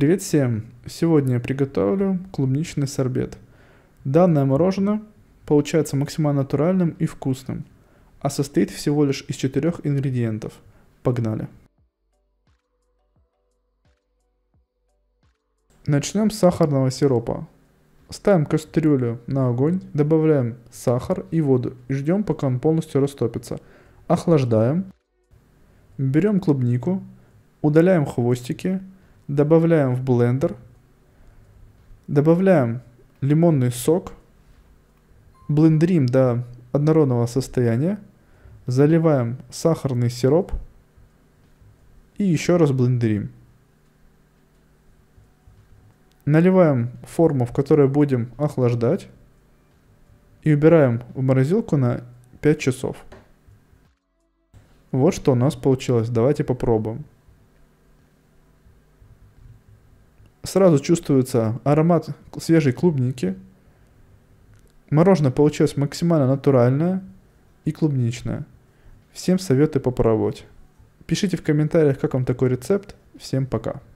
Привет всем! Сегодня я приготовлю клубничный сорбет. Данное мороженое получается максимально натуральным и вкусным, а состоит всего лишь из четырех ингредиентов. Погнали! Начнем с сахарного сиропа. Ставим кастрюлю на огонь, добавляем сахар и воду и ждем пока он полностью растопится. Охлаждаем. Берем клубнику, удаляем хвостики добавляем в блендер, добавляем лимонный сок, блендерим до однородного состояния, заливаем сахарный сироп и еще раз блендерим. Наливаем форму, в которой будем охлаждать и убираем в морозилку на 5 часов. Вот что у нас получилось, давайте попробуем. Сразу чувствуется аромат свежей клубники. Мороженое получилось максимально натуральное и клубничное. Всем советую попробовать. Пишите в комментариях, как вам такой рецепт. Всем пока.